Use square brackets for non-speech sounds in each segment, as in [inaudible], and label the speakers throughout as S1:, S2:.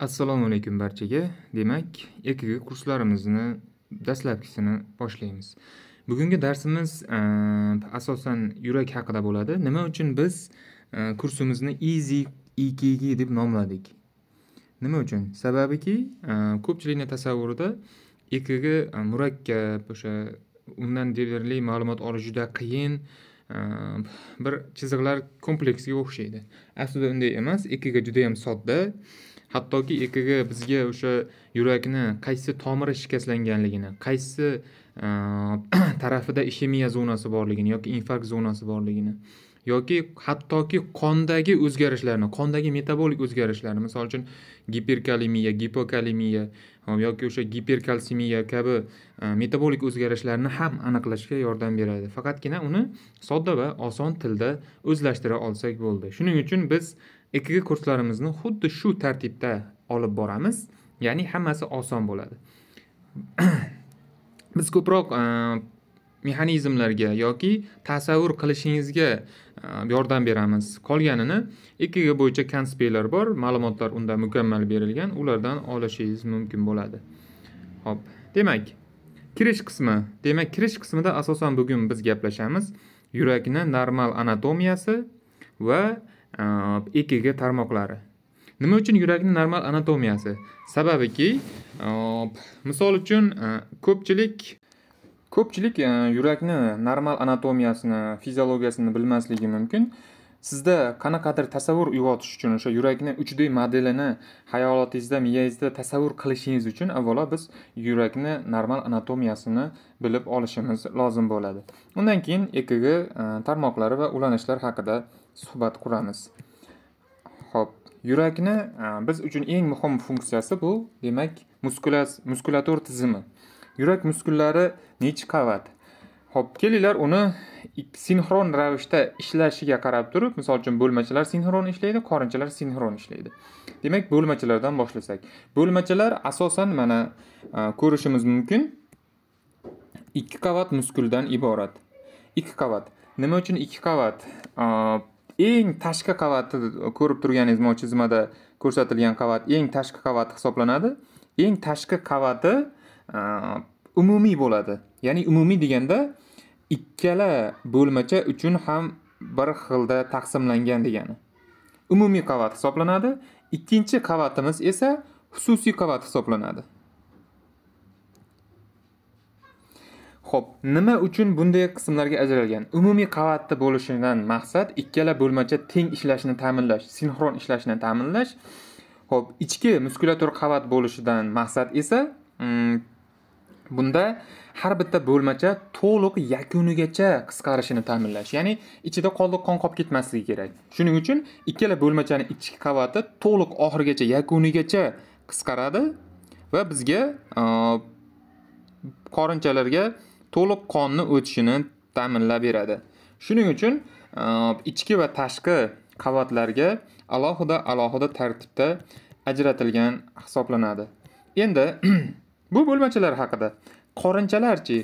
S1: assalomu alaykum barchaga demak ekg kurslarimizni dastlabkisini boshlaymiz bugungi darsimiz e, asosan yurak haqida bo'ladi nima uchun biz e, kursimizni easy ekg deb nomladik nima uchun sababiki e, ko'pchilikni tasavvurida ekg murakkab o'sha undan deyarli ma'lumot olish juda qiyin bir chiziqlar kompleksiga o'xshaydi aslida unday emas ekg judayam sodda hattoki ekg bizga o'sha yurakni qaysi tomiri shikastlanganligini qaysi [clears throat] tarafida ishemiya zonasi borligini yoki infarkt zonasi borligini yoki hattoki qondagi o'zgarishlarni qondagi metabolik o'zgarishlarni misol uchun giperkalemiya gipokalemiya yoki o'sha giperkalsemiya kabi metabolik o'zgarishlarni ham aniqlashga yordam beradi faqatgina uni sodda va oson tilda o'zlashtira olsak bo'ldi shuning uchun biz ekg kurslarimizni xuddi shu tartibda olib boramiz ya'ni hammasi oson bo'ladi [clears throat] biz ko'proq e, mexanizmlarga yoki tasavvur qilishingizga e, yordam beramiz qolganini ekg bo'yicha konspektlar bor ma'lumotlar unda mukammal berilgan ulardan olishingiz mumkin bo'ladi ho'p demak kirish qismi demak kirish qismida asosan bugun biz gaplashamiz yurakni normal anatomiyasi va ekg tarmoqlari nima uchun yurakni normal anatomiyasi sababiki misol uchun ko'pchilik ko'pchilik yurakni normal anatomiyasini fiziologiyasini bilmasligi mumkin sizda qanaqadir tasavvur uyg'otish uchun o'sha yurakni uch d modelini xayolotingizda, miyangizda tasavvur qilishingiz uchun avvalo biz yurakni normal anatomiyasini bilib olishimiz lozim bo'ladi undan keyin ekg tarmoqlari va ulanishlar haqida suhbat quramiz ho'p yurakni e, biz uchun eng muhim funksiyasi bu demak muskulatur tizimi yurak muskullari nechi qavat ho'p kelinglar uni sinxron ravishda ishlashiga qarab turib misol uchun bo'lmachalar sinxron ishlaydi qorinchalar sinxron ishlaydi demak bo'lmachalardan boshlasak bo'lmachalar asosan mana e, ko'rishimiz mumkin ikki qavat muskuldan iborat ikki qavat nima uchun ikki qavat e, eng tashqi qavati ko'rib turganingiz mana chizmada ko'rsatilgan qavat eng tashqi qavati hisoblanadi eng tashqi qavati umumiy bo'ladi ya'ni umumiy deganda ikkala bo'lmacha uchun ham bir xilda taqsimlangan degani umumiy qavat hisoblanadi ikkinchi qavatimiz esa xususiy qavat hisoblanadi Xo'p, nima uchun bunday qismlarga ajralgan? Umumiy qavatda bo'lishidan maqsad ikkala bo'lmacha teng ishlashini ta'minlash, sinxron ishlashini ta'minlash. Xo'p, ichki muskulatura qavat bo'lishidan maqsad esa mm, bunda har bitta bo'lmacha to'liq yakunigacha qisqarishini ta'minlash ya'ni ichida qoldiq qon qolib ketmasligi kerak shuning uchun ikkala bo'lmachani ichki qavati to'liq oxirigacha yakunigacha qisqaradi va bizga qorinchalarga uh, to'liq qonni o'tishini ta'minlab beradi shuning uchun e, ichki va tashqi qavatlarga alohida alohida tartibda ajratilgan hisoblanadi endi [clears throat] bu bo'lmachalar haqida qorinchalarchi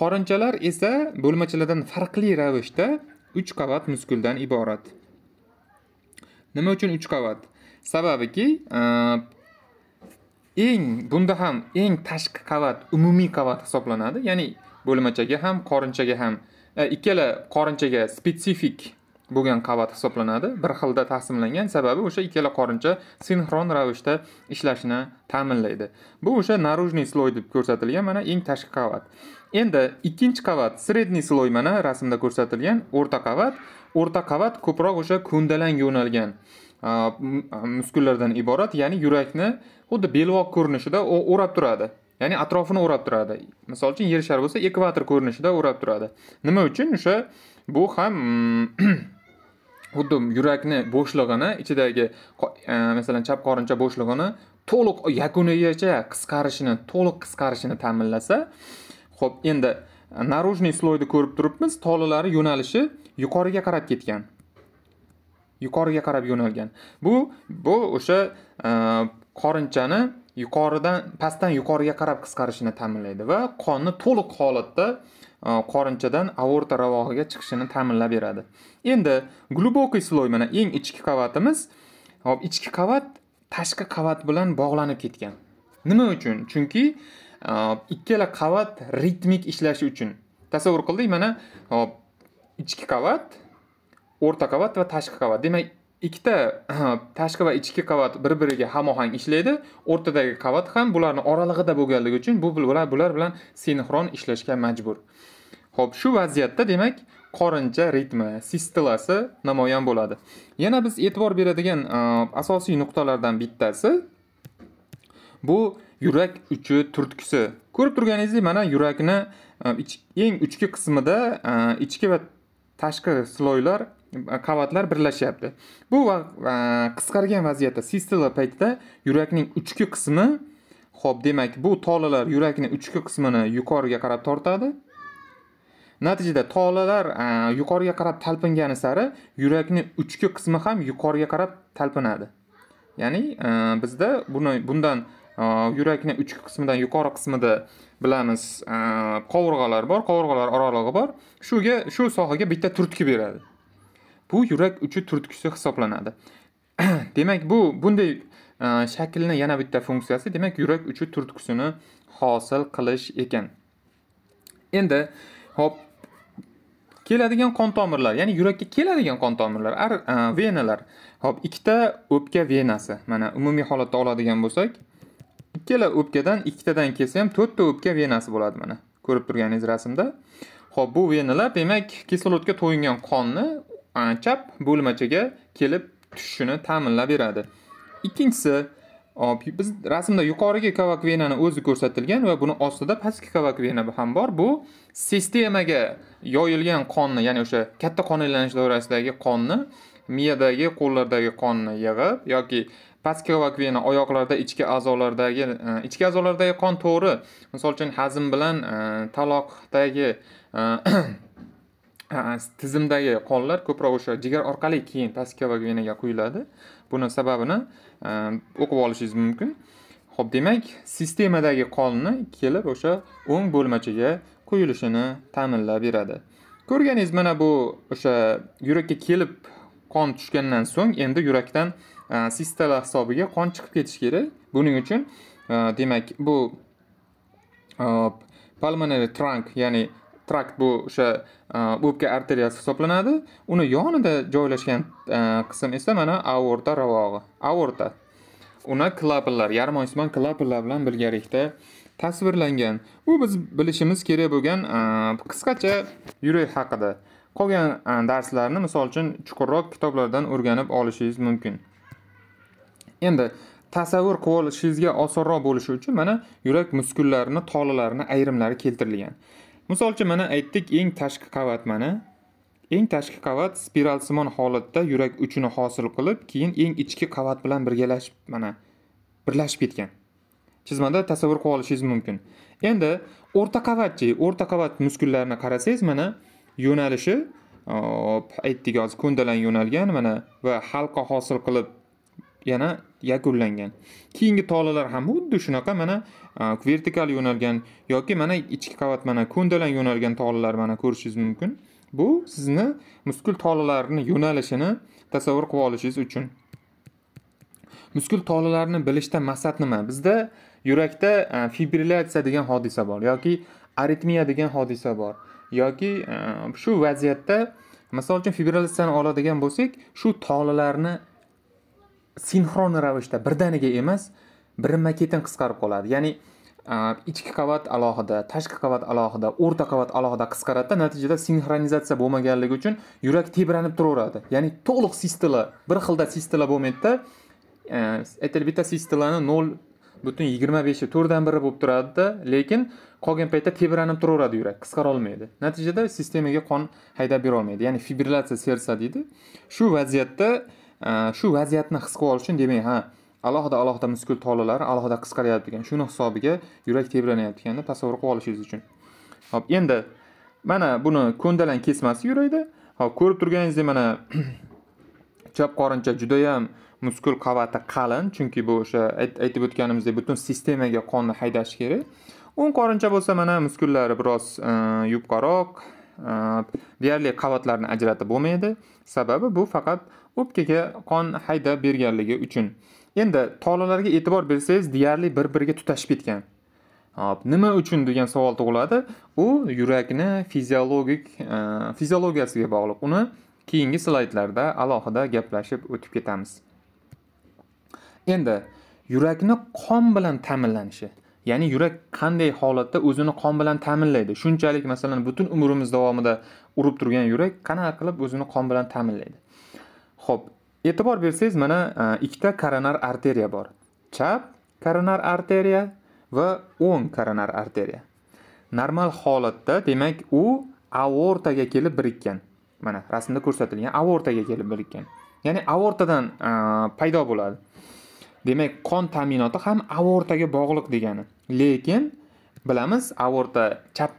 S1: qorinchalar esa bo'lmachalardan farqli ravishda uch qavat muskuldan iborat nima uchun uch qavat sababiki e, eng bunda ham eng tashqi qavat umumiy qavat hisoblanadi ya'ni bo'limachaga ham qorinchaga ham e, ikkala qorinchaga spetsifik bo'lgan qavat hisoblanadi bir xilda taqsimlangan sababi o'sha ikkala qorincha sinxron ravishda ishlashini ta'minlaydi bu o'sha наружный sloy deb ko'rsatilgan mana eng tashqi qavat endi ikkinchi qavat средний sloy mana rasmda ko'rsatilgan o'rta qavat o'rta qavat ko'proq o'sha ko'ndalang yo'nalgan muskullardan iborat ya'ni yurakni xuddi belvoq ko'rinishida o'rab turadi ya'ni atrofini o'rab turadi misol uchun yer shari bo'lsa ekvator ko'rinishida o'rab turadi nima uchun o'sha bu ham [clears throat] xuddi yurakni bo'shlig'ini ichidagi e, masalan chap qorincha bo'shlig'ini to'liq yakunigacha qisqarishini to'liq qisqarishini ta'minlasa ho'p endi наружный слойni ko'rib turibmiz tolalari yo'nalishi yuqoriga qarab ketgan yuqoriga qarab yo'nalgan bu bu o'sha e, qorinchani yuqoridan pastdan yuqoriga qarab qisqarishini ta'minlaydi va qonni to'liq holatda e, qorinchadan aorta ravog'iga chiqishini ta'minlab beradi endi глубокий слой mana eng ichki qavatimiz hop ichki qavat tashqi qavat bilan bog'lanib ketgan nima uchun chunki e, ikkala qavat ritmik ishlashi uchun tasavvur qildik mana hop ichki qavat o'rta qavat va tashqi qavat demak ikkita [clears throat] tashqi va ichki qavat bir biriga hamohang ishlaydi o'rtadagi qavat ham bularni oralig'ida bo'lganligi uchun bu bular bular bilan sinxron ishlashga majbur ho'p shu vaziyatda demak qorincha ritmi sistilasi namoyon bo'ladi yana biz e'tibor beradigan asosiy nuqtalardan bittasi bu yurak uchi turtkisi ko'rib turganingizdek mana yurakni eng ichki qismida ichki va tashqi sloylar qavatlar birlashyapti bu qisqargan vaziyatda sistola paytida yurakning uchki qismi ho'p demak bu tolalar yurakning uchki qismini yuqoriga qarab tortadi natijada tolalar yuqoriga qarab talpingani sari yurakning uchki qismi ham yuqoriga qarab talpinadi ya'ni bizda buni bundan yurakni uchki qismidan yuqori qismida bilamiz qovurg'alar bor qovurg'alar oralig'i bor shuga shu sohaga bitta turtki beradi bu yurak uchi turtkisi hisoblanadi [clears throat] demak bu bunday e, shaklni yana bitta funksiyasi demak yurak uchi turtkusini hosil qilish ekan endi hop keladigan qon tomirlar ya'ni yurakka keladigan qon tomirlar e, venalar hop ikkita o'pka venasi mana umumiy holatda oladigan bo'lsak ikkala o'pkadan ikkitadan kelsa ham to'rtta o'pka venasi bo'ladi mana ko'rib turganingiz rasmda ho'p bu venalar demak kislorodga to'yingan qonni chap bo'lmachaga kelib tushishini ta'minlab beradi ikkinchisi biz rasmda yuqoriga kavak venani o'zi ko'rsatilgan va buni ostida pastki kavak vena ham bor bu sistemaga yoyilgan qonni ya'ni o'sha katta qon aylanish doirasidagi qonni miyadagi qo'llardagi qonni yig'ib yoki pastki kavak vena oyoqlarda ichki a'zolardagi e, ichki a'zolardagi qon to'g'ri misol uchun hazm bilan e, taloqdagi e, [clears throat] tizimdagi qonlar ko'proq o'sha jigar orqali keyin pastki va venaga quyiladi buni sababini o'qib olishingiz mumkin ho'p demak sistemadagi qonni kelib o'sha o'ng bo'lmachaga quyilishini ta'minlab beradi ko'rganingiz mana bu o'sha yurakka kelib qon tushgandan so'ng endi yurakdan sistola hisobiga qon chiqib ketishi kerak buning uchun demak bu pulmonary trunk ya'ni trakt bu o'sha e, o'pka arteriyasi hisoblanadi uni yonida joylashgan e, qism esa mana aorta ravog'i aorta uni klapanlar yarim oysimon klapanlar bilan birgalikda tasvirlangan bu biz bilishimiz kerak bo'lgan e, qisqacha yurak haqida qolgan darslarni misol uchun chuqurroq kitoblardan o'rganib olishingiz mumkin endi tasavvur qilib olishingizga osonroq bo'lishi uchun mana yurak muskullarini tolalarini ayrimlari keltirilgan misol uchun mana aytdik eng tashqi qavat mana eng tashqi qavat spiralsimon holatda yurak uchini hosil qilib keyin eng ichki qavat bilan birgalashib mana birlashib ketgan chizmada tasavvur qilib olishingiz mumkin endi o'rta qavatchi o'rta qavat muskullarini qarasangiz mana yo'nalishi aytdik hozir ko'ndalang yo'nalgan mana va halqa hosil qilib yana yakunlangan keyingi tolalar ham xuddi shunaqa mana vertikal yo'nalgan yoki mana ichki qavat mana ko'ndalang yo'nalgan tolalar mana ko'rishingiz mumkin bu sizni muskul tolalarni yo'nalishini tasavvur qilib olishingiz uchun muskul tolalarni bilishda maqsad nima bizda yurakda fibrilyatsiya degan hodisa bor yoki aritmiya degan hodisa bor yoki shu vaziyatda misol uchun fibrilyatsiyani oladigan bo'lsak shu tolalarni sinxron ravishda birdaniga emas birinma ketin qisqarib qoladi ya'ni ichki qavat alohida tashqi qavat alohida o'rta qavat alohida qisqaradida natijada sinxronizatsiya bo'lmaganligi uchun yurak tebranib turaveradi ya'ni to'liq sistola bir xilda sistila bo'lmaydida aytaylik bitta sistilani nol butun yigirma beshi to'rtdan biri bo'lib turadida lekin qolgan paytda tebranib turaveradi yurak qisqarolmaydi olmaydi natijada sistemaga qon haydab berolmaydi ya'ni fibrillatsiya sersa deydi shu vaziyatda Э, shu vaziyatni his qilib olish uchun demak ha alohida alohida muskul tolalari alohida qisqaryapti ekan shuni hisobiga yurak tebranyapti ekanini tasavvur qilib olishingiz uchun hop endi mana buni ko'ndalang kesmasi yurakda hop ko'rib turganingizdek mana [clears throat] chap qorincha judayam muskul qavati qalin chunki bu o'sha aytib o'tganimizdek butun sistemaga qonni haydashi kerak o'ng qorincha bo'lsa mana muskullari biroz e, yupqaroq Э, deyarli qavatlarni ajratib bo'lmaydi sababi bu faqat o'pkaga qon haydab berganligi uchun endi tolalarga e'tibor bersangiz deyarli bir biriga tutashib ketgan hop nima uchun degan savol tug'iladi u yurakni fiziologik e, fiziologiyasiga bog'liq uni keyingi slaydlarda alohida gaplashib o'tib ketamiz endi yurakni qon bilan ta'minlanishi ya'ni yurak qanday holatda o'zini qon bilan ta'minlaydi shunchalik masalan butun umrimiz davomida urib turgan yurak qanaqa qilib o'zini qon bilan ta'minlaydi ho'p e'tibor bersangiz mana e, ikkita koronar arteriya bor chap koronar arteriya va o'ng koronar arteriya normal holatda demak u aortaga kelib birikkan mana rasmda ko'rsatilgan aortaga kelib birikkan ya'ni aortadan e, paydo bo'ladi demak qon ta'minoti ham aortaga bog'liq degani lekin bilamiz aorta chap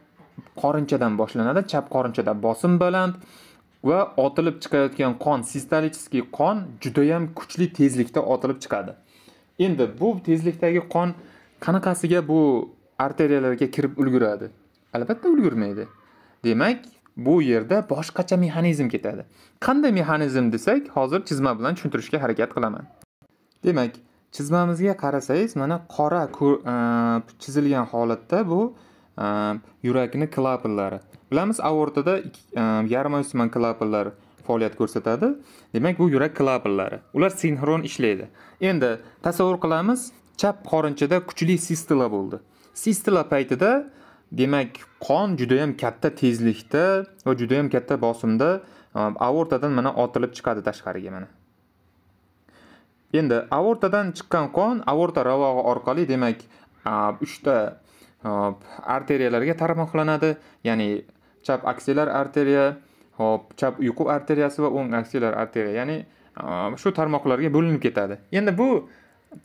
S1: qorinchadan boshlanadi chap qorinchada bosim baland va otilib chiqayotgan qon sistolichniy qon judayam kuchli tezlikda otilib chiqadi endi bu tezlikdagi qon qanaqasiga bu arteriyalarga kirib ulguradi albatta ulgurmaydi demak bu yerda boshqacha mexanizm ketadi qanday mexanizm desak hozir chizma bilan tushuntirishga harakat qilaman demak chizmamizga qarasangiz mana qora e, chizilgan holatda bu e, yurakni klapanlari bilamiz aortada e, yarim usman klapanlar faoliyat ko'rsatadi demak bu yurak klapanlari ular sinxron ishlaydi endi tasavvur qilamiz chap qorinchada kuchli sistola bo'ldi sistola paytida demak qon judayam katta tezlikda va judayam katta bosimda aortadan mana otilib chiqadi tashqariga mana endi aortadan chiqqan qon aorta ravog'i orqali demak uchta arteriyalarga tarmoqlanadi ya'ni chap aksiyalar arteriya hop chap uyqu arteriyasi va o'ng aksiyalar arteriya ya'ni shu tarmoqlarga bo'linib ketadi endi bu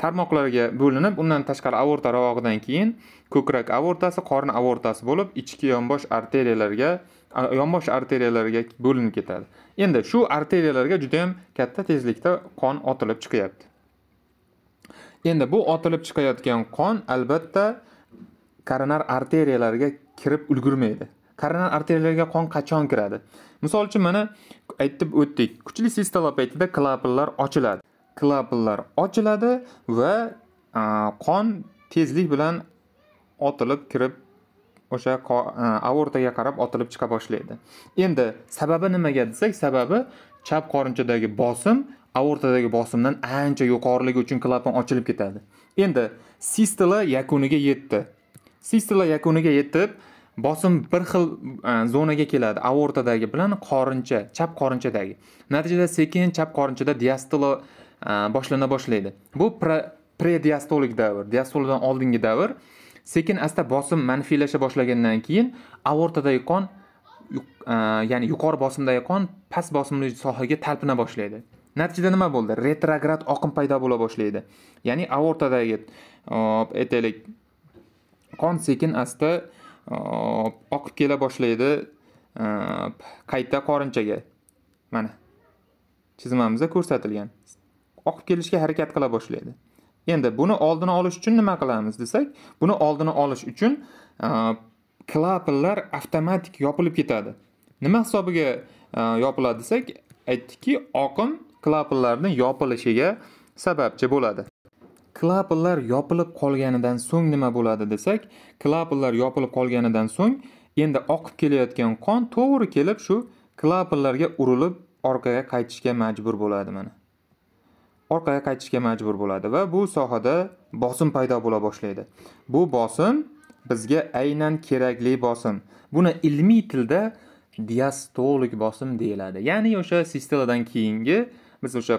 S1: tarmoqlarga bo'linib undan tashqari aorta ravog'idan keyin ko'krak aortasi qorni aortasi bo'lib ichki yonbosh arteriyalarga yonbosh arteriyalarga bo'linib ketadi endi shu arteriyalarga juda yam katta tezlikda qon otilib chiqyapti endi bu otilib chiqayotgan qon albatta koronar arteriyalarga kirib ulgurmaydi koronar arteriyalarga qon qachon kiradi misol uchun mana aytib o'tdik kuchli sistola paytida klapanlar ochiladi klapanlar ochiladi va qon tezlik bilan otilib kirib o'sha e, aortaga qarab otilib chiqa boshlaydi endi sababi nimaga desak sababi chap qorinchadagi bosim aortadagi bosimdan ancha yuqoriligi uchun klapan ochilib ketadi endi sistola yakuniga yetdi sistola yakuniga yetib bosim bir xil e, zonaga keladi aortadagi bilan qorincha chap qorinchadagi natijada sekin chap qorinchada diastola e, boshlana boshlaydi bu prediastolik davr diastoladan oldingi davr sekin asta bosim manfiylasha boshlagandan keyin aortadagi qon e, ya'ni yuqori bosimdagi qon past bosimli sohaga talpina boshlaydi natijada nima bo'ldi retrograd oqim paydo bo'la boshlaydi ya'ni aortadagi aytaylik e, qon sekin asta e, oqib kela boshlaydi qayta qorinchaga mana chizmamizda ko'rsatilgan oqib kelishga harakat qila boshlaydi Endi buni oldini olish uchun nima qilamiz desak, buni oldini olish uchun klapanlar avtomatik yopilib ketadi. Nima hisobiga yopiladi desak, aytdikki, oqim klapanlarni yopilishiga sababchi bo'ladi. Klapanlar yopilib qolganidan so'ng nima bo'ladi desak, klapanlar yopilib qolganidan so'ng endi oqib kelayotgan qon to'g'ri kelib shu klapanlarga urilib orqaga qaytishga majbur bo'ladi mana. orqaga qaytishga majbur bo'ladi va bu sohada bosim paydo bo'la boshlaydi bu bosim bizga aynan kerakli bosim buni ilmiy tilda diastolik bosim deyiladi ya'ni o'sha sistoladan keyingi biz o'sha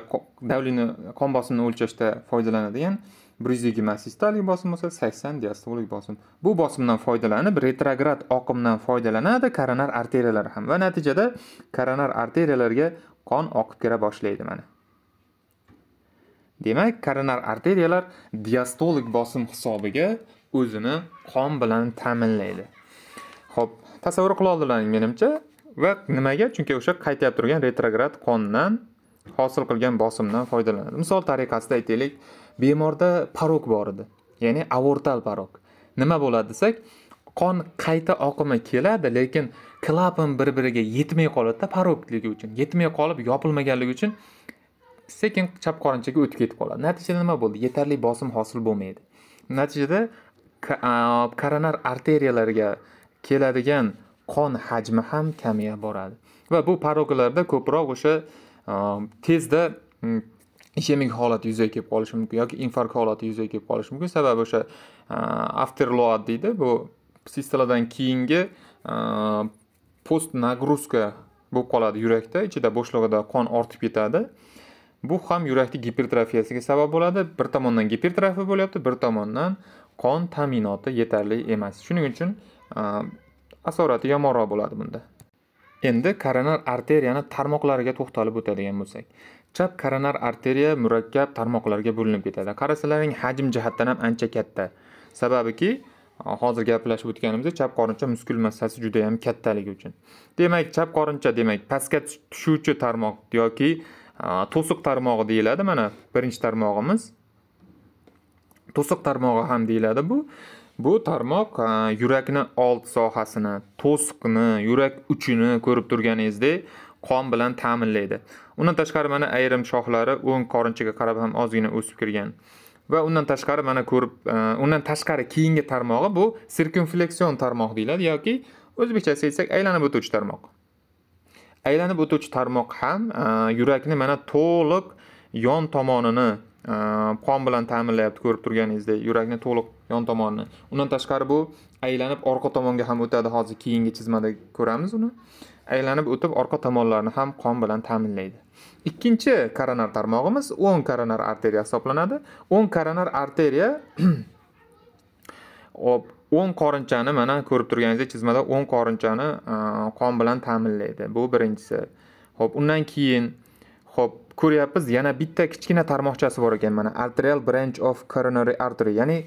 S1: davlini qon bosimini o'lchashda foydalanadigan bir yuz yigirma sistolik bosim bo'lsa sakson diastolik bosim bu bosimdan foydalanib retrograd oqimdan foydalanadi koronar arteriyalar ham va natijada koronar arteriyalarga qon oqib kira boshlaydi mana demak koronar arteriyalar diastolik bosim hisobiga o'zini qon bilan ta'minlaydi ho'p tasavvur qila oldilaring menimcha va nimaga chunki o'sha qaytayib turgan retrograd qondan hosil qilgan bosimdan foydalanadi misol tariqasida aytaylik bemorda parok bor edi ya'ni avortal parok nima bo'ladi desak qon qayta oqimi keladi lekin klapan bir biriga yetmay qoladida parokligi uchun yetmay qolib yopilmaganligi uchun sekin chap qorinchaga o'tib ketib qoladi natijada nima bo'ldi yetarli bosim hosil bo'lmaydi natijada koronar arteriyalarga keladigan qon hajmi ham kamaya boradi va bu paroglarda ko'proq o'sha tezda mm, ishemik holat yuzaga kelib qolishi mumkin yoki infarkt holati yuzaga kelib qolishi mumkin sababi o'sha afterload deydi bu sistoladan keyingi post nagruzka bo'lib qoladi yurakda ichida bo'shlig'ida qon ortib ketadi bu ham yurakni gipertrofiyasiga sabab bo'ladi bir tomondan gipertrofiya bo'lyapti bir tomondan qon ta'minoti yetarli emas shuning uchun asorati yomonroq bo'ladi bunda endi koronar arteriyani tarmoqlariga to'xtalib o'tadigan bo'lsak chap koronar arteriya murakkab tarmoqlarga bo'linib ketadi qarasalaring hajm jihatdan ham ancha katta sababiki hozir gaplashib o'tganimizdek chap qorincha muskul massasi juda yam kattaligi uchun demak chap qorincha demak pastga tushuvchi tarmoq yoki to'siq tarmog'i deyiladi mana birinchi tarmog'imiz to'siq tarmog'i ham deyiladi bu bu tarmoq yurakni old sohasini to'siqni yurak uchini ko'rib turganingizdek qon bilan ta'minlaydi undan tashqari mana ayrim shoxlari o'ng qorinchaga qarab ham ozgina o'sib kirgan va undan tashqari mana ko'rib undan tashqari keyingi tarmog'i bu sirkumfleksion tarmoq deyiladi yoki o'zbekchasiga aytsak aylanib o'tuvchi tarmoq aylanib o'tuvchi tarmoq ham e, yurakni mana to'liq yon tomonini e, qon bilan ta'minlayapti ko'rib turganingizdek yurakni to'liq yon tomonini undan tashqari bu aylanib orqa tomonga ham o'tadi hozir keyingi chizmada ko'ramiz uni aylanib o'tib orqa tomonlarni ham qon bilan ta'minlaydi ikkinchi koronar tarmog'imiz o'ng koronar arteriya hisoblanadi o'ng koronar arteriya [clears throat] o'ng qorinchani mana ko'rib turganingizdek chizmada o'ng qorinchani qon bilan ta'minlaydi bu birinchisi ho'p undan keyin ho'p ko'ryapmiz yana bitta kichkina tarmoqchasi bor ekan mana arterial branch of coronary artery ya'ni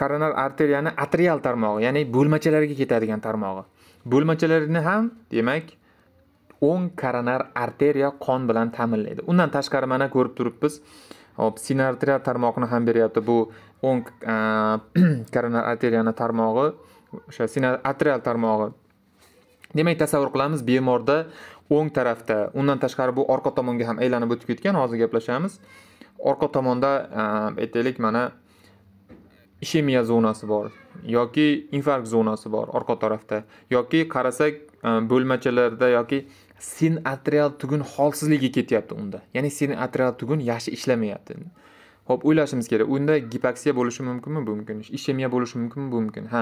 S1: koronar arteriyani atrial tarmog'i ya'ni bo'lmachalarga ketadigan tarmog'i bo'lmachalarni ham demak o'ng koronar arteriya qon bilan ta'minlaydi undan tashqari mana ko'rib turibmiz hop sinartrial tarmoqni ham beryapti bu o'ng [clears throat] äh, koronar arteriyani tarmog'i o'sha atrial tarmog'i demak tasavvur qilamiz bemorda o'ng tarafda undan tashqari bu orqa tomonga ham aylanib o'tib ketgan hozir gaplashamiz orqa tomonda äh, aytaylik mana ishemiya zonasi bor yoki infarkt zonasi bor orqa tarafda yoki qarasak äh, bo'lmachalarda yoki atrial tugun holsizligi ketyapti unda ya'ni atrial tugun yaxshi ishlamayapti ho'p o'ylashimiz kerak unda gipoksiya bo'lishi mumkinmi bu mumkin ishemiya bo'lishi mumkinmi bu mumkin ha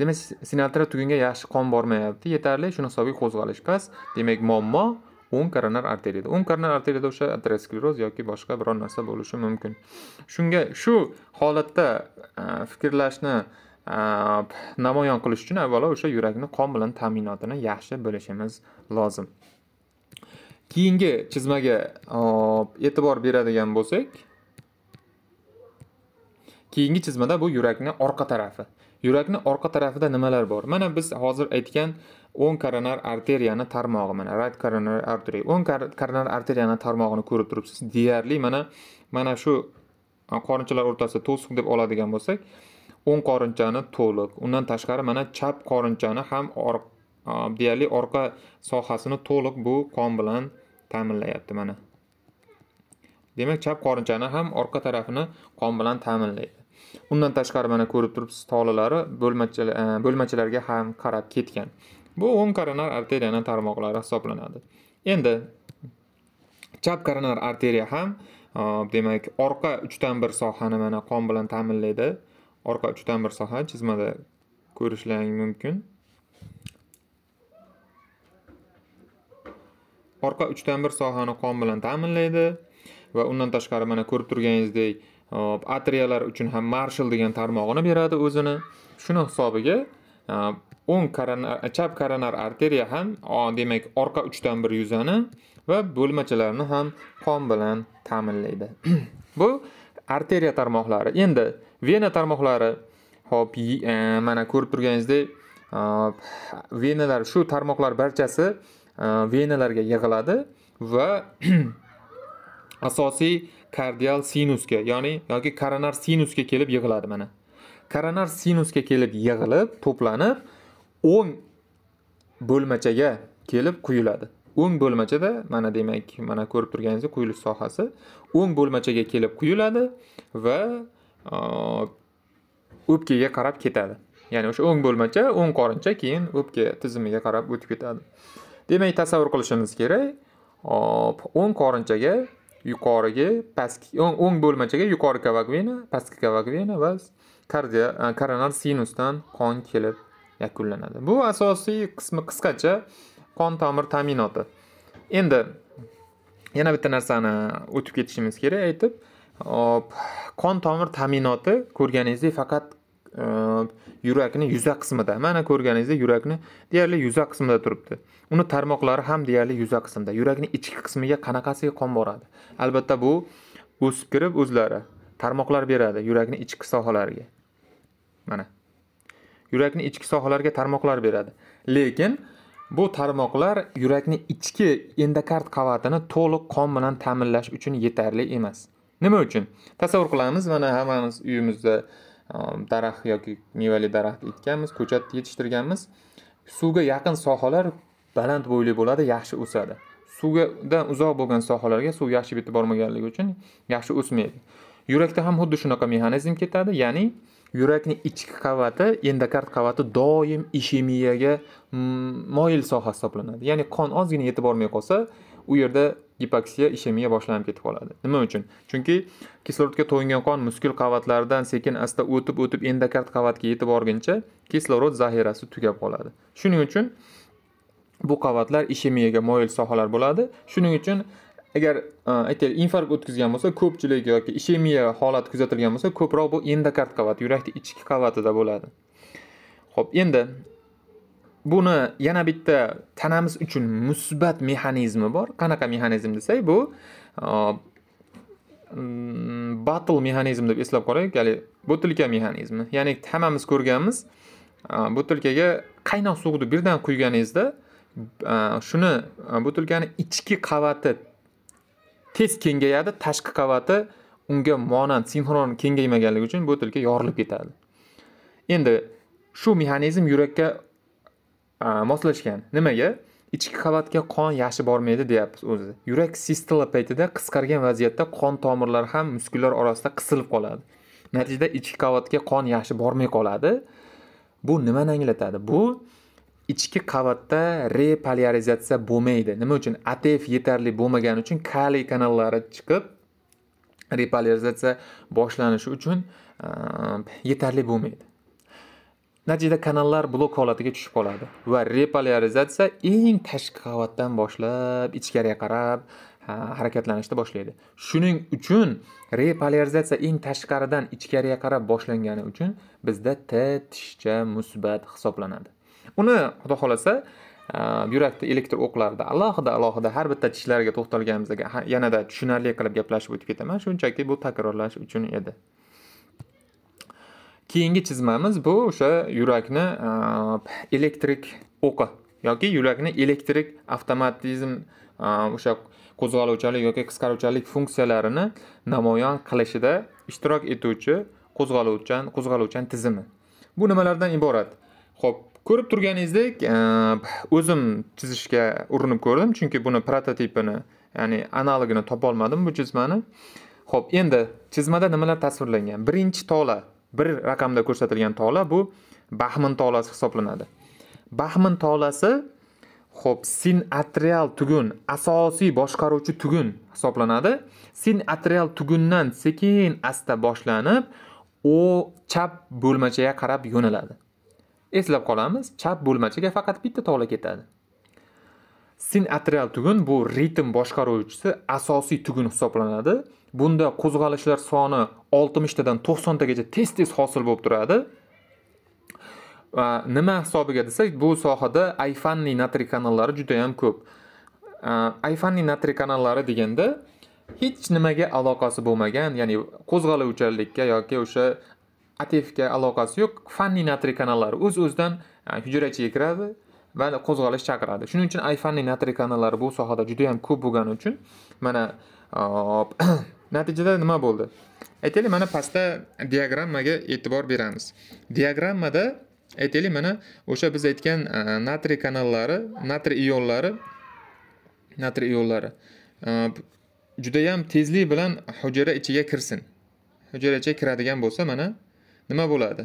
S1: demak sinatra tugunga yaxshi qon bormayapti yetarli shuni hisobiga qo'zg'alish past demak muammo o'ng koronar arteriyada o'ng koronar arteriyada o'sha ateroskleroz yoki boshqa biror narsa bo'lishi mumkin shunga shu holatda e, fikrlashni e, namoyon qilish uchun avvalo o'sha yurakni qon bilan ta'minotini yaxshi bilishimiz lozim keyingi chizmaga e, e'tibor beradigan bo'lsak keyingi chizmada bu yurakni orqa tarafi yurakni orqa tarafida nimalar bor mana biz hozir aytgan o'ng koronar arteriyani tarmog'i mana right koronar artery o'ng koronar arteriyani tarmog'ini ko'rib turibsiz deyarli mana mana shu qorinchalar o'rtasida to'siq deb oladigan bo'lsak o'ng qorinchani to'liq undan tashqari mana chap qorinchani ham or, deyarli orqa sohasini to'liq bu qon bilan ta'minlayapti mana demak chap qorinchani ham orqa tarafini qon bilan ta'minlaydi undan tashqari mana ko'rib turibsiz tolalari bo'lmachalarga e, ham qarab ketgan bu o'ng koronar arteriyani tarmoqlari hisoblanadi endi chap koronar arteriya ham e, demak orqa uchdan bir sohani mana qon bilan ta'minlaydi orqa uchdan bir soha chizmada ko'rishlaring mumkin orqa uchdan bir sohani qon bilan ta'minlaydi va undan tashqari mana ko'rib turganingizdek hop atriyalar uchun ham marshal degan tarmog'ini beradi o'zini shuni hisobiga e, o'ng koronar chap koronar arteriya ham demak orqa uchdan bir yuzani va bo'lmachalarni ham qon bilan ta'minlaydi [clears throat] bu arteriya tarmoqlari endi vena tarmoqlari hop e, mana ko'rib turganingizdek e, venalar shu tarmoqlar barchasi venalarga yig'iladi va [clears throat] asosiy kardial sinusga ya'ni yoki koronar sinusga kelib yig'iladi mana koronar sinusga kelib yig'ilib to'planib o'ng bo'lmachaga kelib quyiladi o'ng bo'lmachada mana demak mana ko'rib turganingizdek quyilish sohasi o'ng bo'lmachaga kelib quyiladi va o'pkaga qarab ketadi ya'ni o'sha o'ng bo'lmacha o'ng qorincha keyin o'pka tizimiga qarab o'tib ketadi demak tasavvur qilishimiz kerak o'ng qorinchaga yuqoriga pastki o'ng bo'lmachaga yuqori kavak vena pastki kavak vena va kardia koronar sinusdan qon kelib yakunlanadi bu asosiy qismi qisqacha qon tomir ta'minoti endi yana bitta narsani o'tib ketishimiz kerak aytib qon tomir ta'minoti ko'rganingizdek faqat yurakni yuza qismida mana ko'rganingizda yurakni deyarli yuza qismida turibdi uni tarmoqlari ham deyarli yuza qismida yurakni ichki qismiga qanaqasiga qon boradi albatta bu o'sib kirib o'zlari tarmoqlar beradi yurakni ichki sohalariga mana yurakni ichki sohalariga tarmoqlar beradi lekin bu tarmoqlar yurakni ichki endokard qavatini to'liq qon bilan ta'minlash uchun yetarli emas nima uchun tasavvur qilamiz mana hammamiz uyimizda daraxt yoki mevali daraxt ekkanmiz ko'chat yetishtirganmiz suvga yaqin sohalar baland bo'yli bo'ladi yaxshi o'sadi suvdan uzoq bo'lgan sohalarga suv yaxshi yetib bormaganligi uchun yaxshi o'smaydi yurakda ham xuddi shunaqa mexanizm ketadi ya'ni yurakni ichki qavati endokard qavati doim ishemiyaga mm, moyil soha hisoblanadi ya'ni qon ozgina yetib bormay qolsa u yerda gipoksiya ishemiya boshlanib ketib qoladi nima uchun chunki kislorodga to'yingan qon muskul qavatlaridan sekin asta o'tib o'tib endokard qavatga yetib borguncha kislorod zaxirasi tugab qoladi shuning uchun bu qavatlar ishemiyaga moyil sohalar bo'ladi shuning uchun agar e, aytaylik infarkt o'tkazgan bo'lsa ko'pchilik yoki ishemiya holati kuzatilgan bo'lsa ko'proq bu endokard qavat yurakni ichki qavatida bo'ladi ho'p endi buni yana bitta tanamiz uchun musbat mexanizmi bor qanaqa mexanizm desak bu mm, batl mexanizm deb eslab qo'yaylik ya'ni butilka mexanizmi ya'ni hammamiz ko'rganmiz butilkaga qaynoq suvni birdan quyganingizda shuni butilkani ichki qavati tez kengayadi tashqi qavati unga monand sinxron kengaymaganligi uchun butilka yorilib ketadi endi shu mexanizm yurakka moslashgan nimaga ichki qavatga qon yaxshi bormaydi deyapmiz o'zi yurak sistola paytida qisqargan vaziyatda qon tomirlari ham muskullar orasida qisilib qoladi natijada ichki qavatga qon yaxshi bormay qoladi bu nimani anglatadi bu ichki qavatda repolarizatsiya bo'lmaydi nima uchun atf yetarli bo'lmagani uchun kaliy kanallari chiqib repolarizatsiya boshlanishi uchun yetarli bo'lmaydi natijada kanallar blok holatiga tushib qoladi va repolarizatsiya eng tashqi qavatdan boshlab ichkariga qarab harakatlanishni boshlaydi shuning uchun repolarizatsiya eng tashqaridan ichkariga qarab boshlangani uchun bizda t tishcha musbat hisoblanadi uni xudo xohlasa yurakda elektr o'qlarida alohida alohida har bitta tishlarga to'xtalganimizda yanada tushunarli qilib gaplashib o'tib ketaman shunchaki bu takrorlash uchun edi keyingi chizmamiz bu o'sha yurakni elektrik o'qi yoki yurakni elektrik avtomatizm o'sha qo'zg'aluvchanlik yoki qisqaruvchanlik funksiyalarini namoyon qilishida ishtirok etuvchi qo'zg'aluvchan qo'zg'aluvchan tizimi bu nimalardan iborat ho'p ko'rib turganingizdek o'zim chizishga urinib ko'rdim chunki buni prototipini ya'ni analogini topolmadim bu chizmani ho'p endi chizmada nimalar tasvirlangan birinchi tola bir raqamda ko'rsatilgan tola bu baxmin tolasi hisoblanadi baxmin tolasi Xo'p, atrial tugun asosiy boshqaruvchi tugun hisoblanadi. sin atrial tugundan sekin asta boshlanib, o chap bo'lmachaga qarab yo'naladi. Eslab qolamiz, chap bo'lmachaga faqat bitta tola ketadi. sin atrial tugun bu ritm boshqaruvchisi asosiy tugun hisoblanadi. bunda qo'zg'alishlar soni 60 tadan 90 tagacha tez-tez hosil bo'lib turadi va nima hisobiga desak bu sohada ayfanli natriy kanallari juda ham ko'p ayfanli natriy kanallari deganda hech nimaga aloqasi bo'lmagan ya'ni qo'zg'aluvchanlikka yoki o'sha atfga aloqasi yo'q fanniy natriy kanallari o'z o'zidan o'zidan ichiga kiradi va qo'zg'alish chaqiradi shuning uchun ayfanniy natriy kanallari bu sohada juda yam ko'p bo'lgani uchun mana natijada nima bo'ldi aytaylik mana pastda diagrammaga e'tibor beramiz diagrammada aytaylik mana o'sha biz aytgan e, natriy kanallari natriy ionlari natriy ionlari e, judayam tezlik bilan hujayra ichiga kirsin hujayra ichiga kiradigan bo'lsa mana nima bo'ladi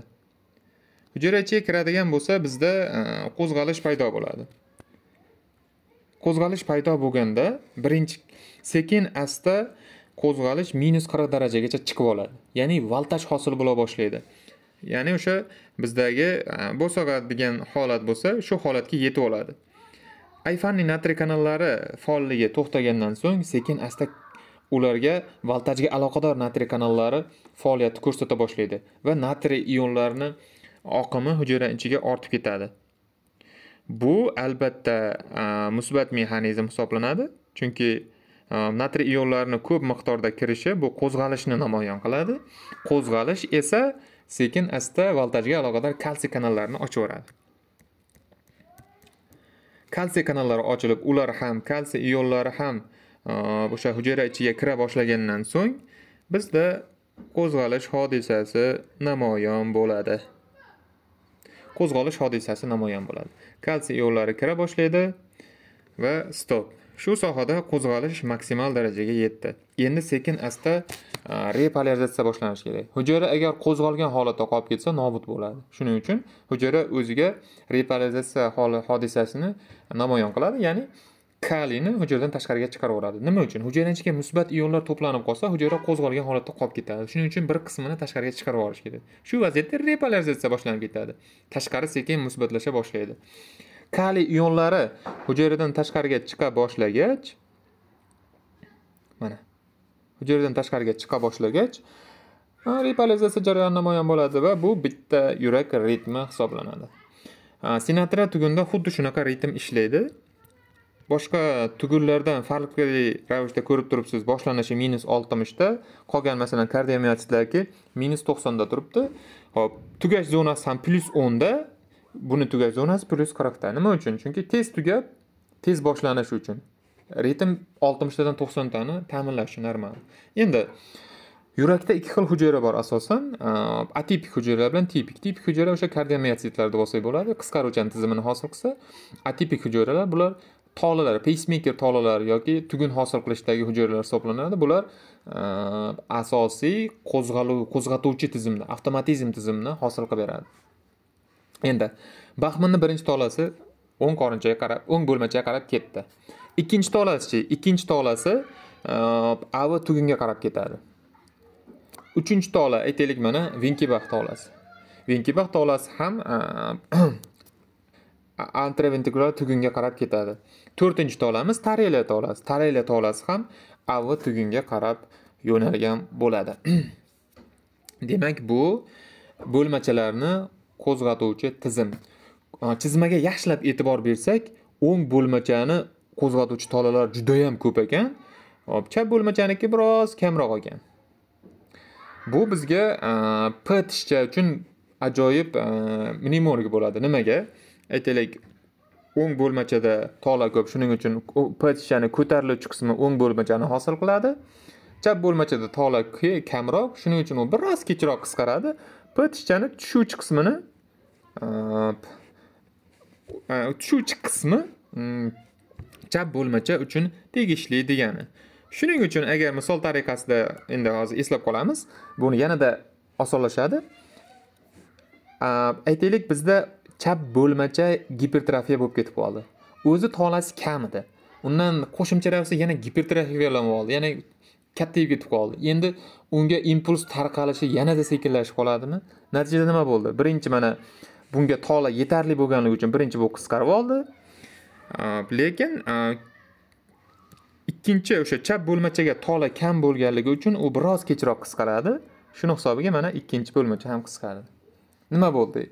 S1: hujayra ichiga kiradigan bo'lsa bizda e, qo'zg'alish paydo bo'ladi qo'zg'alish paydo bo'lganda birinchi sekin asta qo'zg'alish minus qirq darajagacha chiqib oladi ya'ni voltaj hosil bo'la boshlaydi ya'ni o'sha bizdagi bo'sag'at degan holat bo'lsa shu holatga yetib oladi ayfanni natriy kanallari faolligi to'xtagandan so'ng sekin asta ularga voltajga aloqador natriy kanallari faoliyatni ko'rsata boshlaydi va natriy ionlarini oqimi hujayra ichiga ortib ketadi bu albatta musbat mexanizm hisoblanadi chunki Э, natriy ionlarini ko'p miqdorda kirishi bu qo'zg'alishni namoyon qiladi qo'zg'alish esa sekin asta voltajga aloqador kalsiy kanallarini ochib yuboradi kalsiy kanallari ochilib ular ham kalsiy ionlari ham e, o'sha hujayra ichiga kira boshlagandan so'ng bizda qo'zg'alish hodisasi namoyon bo'ladi qo'zg'alish hodisasi namoyon bo'ladi kalsiy ionlari kira boshlaydi va stop shu sohada qo'zg'alish maksimal darajaga yetdi endi sekin asta repolarizatsiya boshlanishi kerak hujayra agar qo'zg'algan holatda qolib ketsa nobud bo'ladi shuning uchun hujayra o'ziga repolarizatsiya hodisasini namoyon qiladi ya'ni kaliyni hujayradan tashqariga chiqarib yuboradi nima uchun hujayrani ichiga musbat ionlar to'planib qolsa hujayra qo'zg'algan holatda qolib ketadi shuning uchun bir qismini tashqariga chiqarib yuborish kerak shu vaziyatda repolarizatsiya boshlanib ketadi tashqari sekin musbatlasha boshlaydi kaliy ionlari hujayradan tashqariga chiqa boshlagach mana hujayradan tashqariga chiqa boshlagach repalizatsiya jarayoni namoyon bo'ladi va bu bitta yurak ritmi hisoblanadi sinatra tugunda xuddi shunaqa ritm ishlaydi boshqa tugunlardan farqli ravishda ko'rib turibsiz boshlanishi minus oltmishda qolgan masalan kardiomiotitlarki minus to'qsonda turibdi hop tugash zonasi ham plyus o'nda buni tugash zonasi plyus qirqda nima uchun chunki tez tugab tez boshlanish uchun ritm oltmishtadan to'qsontani uchun normal endi yurakda ikki xil hujayra bor asosan atipik hujayralar bilan tipik tipik hujayra o'sha kardiomiyotsitlar deb olsak bo'ladi qisqaruvchan tizimini hosil qilsa atipik hujayralar bular tolalar peysmeker tolalari yoki tugun hosil qilishdagi hujayralar hisoblanadi bular asosiy qo'zg'atuvchi tizimni avtomatizm tizimni hosil qilib beradi endi baxmanni birinchi tolasi o'ng qorinchaga qarab o'ng bo'lmachaga qarab ketdi ikkinchi tolasichi ikkinchi tolasi e, avi tugunga qarab ketadi uchinchi tola aytaylik mana vinkibax tolasi vinkibax tolasi ham e, [clears throat] antreventikular tugunga qarab ketadi to'rtinchi tolamiz tareliya tolasi tareliya tolasi ham avi tugunga qarab yo'nalgan bo'ladi [clears throat] demak bu bo'lmachalarni qo'zg'atuvchi tizim chizmaga yaxshilab e'tibor bersak o'ng bo'lmachani qo'zg'atuvchi tolalar judayam ko'p ekan chap bo'lmachaniki biroz kamroq ekan bu bizga p tishcha uchun ajoyib mnemoniga bo'ladi nimaga aytaylik o'ng bo'lmachada tola ko'p shuning uchun p tishchani ko'tariluvchi qismi o'ng bo'lmachani hosil qiladi chap bo'lmachada tola kamroq shuning uchun u biroz kechroq qisqaradi p tishchani tushuvchi qismini uchuvchi qismi mm, chap bo'lmacha uchun tegishli degani shuning uchun agar misol tariqasida endi hozir eslab qolamiz buni yanada osonlashadi aytaylik bizda chap bo'lmacha gipertrofiya bo'lib ketib qoldi o'zi tolasi kam edi undan qo'shimcha ravishda yana gipertrofiyalanib oldi ya'ni kattayib ketib qoldi endi unga impuls tarqalishi yanada sekinlashib qoladimi natijada nima bo'ldi birinchi mana bunga tola yetarli bo'lganligi uchun birinchi bo'lib qisqarib oldi lekin ikkinchi o'sha chap bo'lmachaga tola kam bo'lganligi uchun u biroz kechroq qisqaradi shuni hisobiga mana ikkinchi bo'lmacha ham qisqardi nima bo'ldi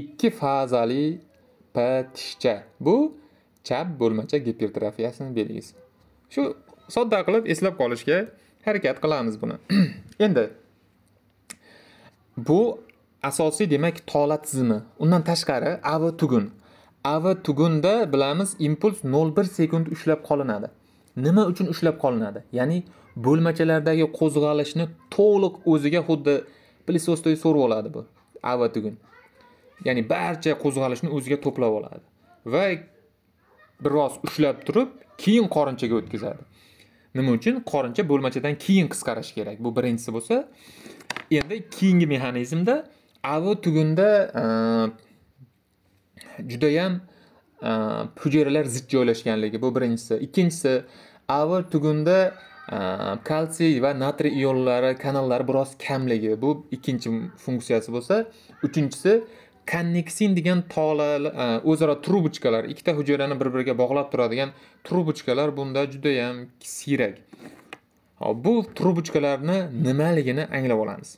S1: ikki fazali p tishcha bu chap bo'lmacha gipertrofiyasini belgisi shu sodda qilib eslab qolishga harakat qilamiz buni [clears throat] endi bu asosiy demak tola tizimi undan tashqari av tugun av tugunda bilamiz impuls 0,1 sekund ushlab qolinadi nima uchun ushlab qolinadi ya'ni bo'lmachalardagi qo'zg'alishni to'liq o'ziga xuddi pilisostda so'rib oladi bu av tugun ya'ni barcha qo'zg'alishni o'ziga to'plab oladi va biroz ushlab turib keyin qorinchaga o'tkazadi nima uchun qorincha bo'lmachadan keyin qisqarishi kerak bu birinchisi bo'lsa endi keyingi mexanizmda avi tugunda э, judayam э, hujayralar zich joylashganligi bu birinchisi ikkinchisi avi tugunda э, kalsiy va natriy ionlari kanallari biroz kamligi bu ikkinchi funksiyasi bo'lsa uchinchisi konneksin degan tola e, o'zaro trubochkalar ikkita hujayrani bir biriga bog'lab turadigan trubochkalar bunda judayam siyrak bu trubochkalarni nimaligini anglab olamiz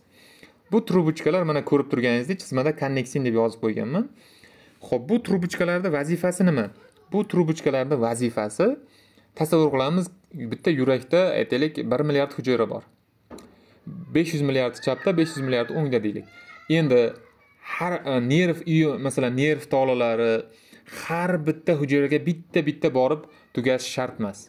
S1: bu trubochkalar mana ko'rib turganingizdek chizmada konneksin deb yozib qo'yganman ho'p bu trubochkalarni vazifasi nima bu trubochkalarni vazifasi tasavvur qilamiz bitta yurakda aytaylik bir milliard hujayra bor besh yuz milliard chapda besh yuz milliard o'ngda deylik endi har e, nerv masalan nerv tolalari har bitta hujayraga bitta bitta borib tugashi shart emas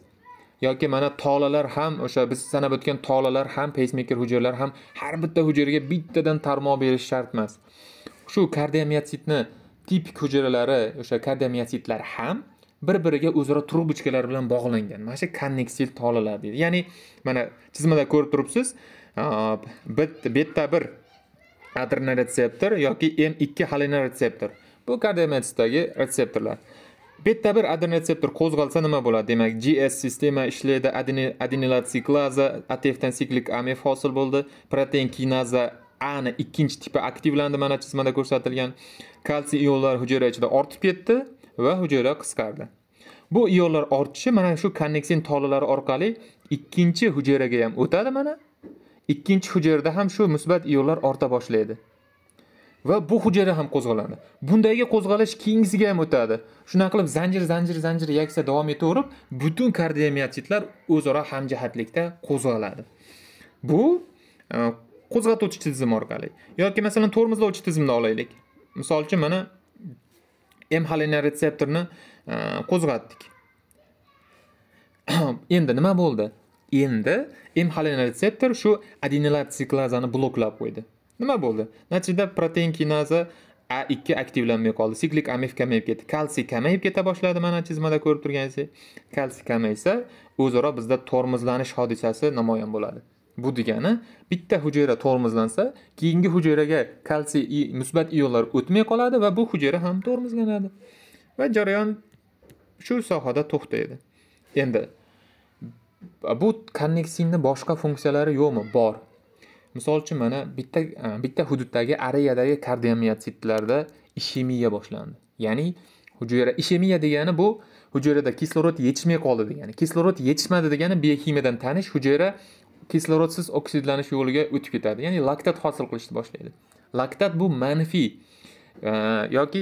S1: yoki mana tolalar ham o'sha biz sanab o'tgan tolalar ham peysmeyker hujayralar ham har bitta hujayraga bittadan tarmoq berish shart emas shu kardiomiyotsitni tipik hujayralari o'sha kardiomiyotsitlar ham bir biriga o'zaro trubochkalar bilan bog'langan mana shu konneksil tolalar deydi ya'ni mana chizmada ko'rib turibsiz bitta bir adrenal retseptor yoki m2 halina retseptor bu kardiomiyotsitdagi retseptorlar bitta bir reseptor qo'zg'alsa nima bo'ladi demak gs sistema ishlaydi adenilatsiklaza atefdan siklik amf hosil bo'ldi protein kinaza ani ikkinchi tipi aktivlandi mana chizmada ko'rsatilgan kalsiy ionlari hujayra ichida ortib ketdi va hujayra qisqardi bu ionlar ortishi mana shu konneksin tolalari orqali ikkinchi hujayraga ham o'tadi mana ikkinchi hujayrada ham shu musbat ionlar orta boshlaydi va bu hujayra ham qo'zg'aladi bundagi qo'zg'alish keyingisiga ham o'tadi shunaqa qilib zanjir zanjir zanjir yaksa davom etaverib butun kardiomiotitlar o'zaro hamjihatlikda qo'zg'aladi bu e, qo'zg'atuvchi tizim orqali yoki masalan tormozlovchi tizimni olaylik misol uchun mana m halina retseptorni e, qo'zg'atdik [clears throat] endi nima bo'ldi endi m halina retseptor shu adenilatsiklazani siklazani bloklab qo'ydi nima bo'ldi natijada protein kinaza a 2 aktivlanmay qoldi siklik amif kamayib ketdi kalsiy kamayib keta boshladi mana chizmada ko'rib turganingizdek kalsiy kamaysa o'zaro bizda tormozlanish hodisasi namoyon bo'ladi bu degani bitta hujayra tormozlansa keyingi hujayraga kalsiy musbat ionlar o'tmay qoladi va bu hujayra ham tormozlanadi va jarayon shu sohada to'xtaydi endi bu konneksinni boshqa funksiyalari yo'qmi bor misol uchun mana bitta e, bitta hududdagi areyadagi kardiomiyotsitlarda ishemiya boshlandi ya'ni hujayra ishemiya degani bu hujayrada kislorod yetishmay qoldi degani kislorod yetishmadi degani biokimiyadan tanish hujayra kislorodsiz oksidlanish yo'liga o'tib ketadi ya'ni laktat hosil qilishni boshlaydi laktat bu manfiy e, yoki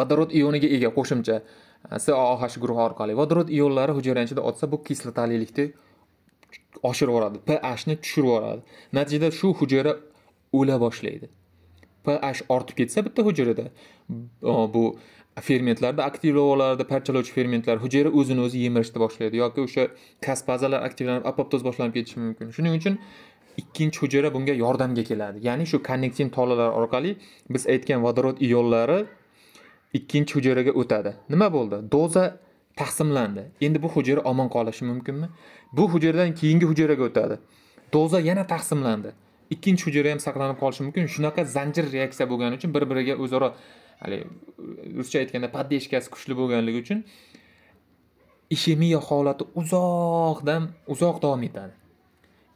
S1: vodorod ioniga ega qo'shimcha e, COOH guruhi orqali vodorod ionlari hujayra ichida otsa bu kislotalilikni oshirib yuboradi ph ni tushirib yuboradi natijada shu hujayra o'la boshlaydi ph ortib ketsa bitta hujayrada bu fermentlarda aktivlovanlarda parchalovchi fermentlar hujayra o'zini o'zi yemirishni boshlaydi yoki o'sha kaspazalar aktivlanib apoptoz boshlanib ketishi mumkin shuning uchun ikkinchi hujayra bunga yordamga keladi ya'ni shu konnektin tolalar orqali biz aytgan vodorod ionlari ikkinchi hujayraga o'tadi nima bo'ldi doza taqsimlandi endi bu hujayra omon qolishi mumkinmi bu hujayradan keyingi hujayraga o'tadi doza yana taqsimlandi ikkinchi hujayra ham saqlanib qolishi mumkin shunaqa zanjir reaksiya bo'lgani uchun bir biriga o'zaro haligi ruscha aytganda поддержкасы kuchli bo'lganligi uchun ishemiya holati uzoqdan uzoq davom etadi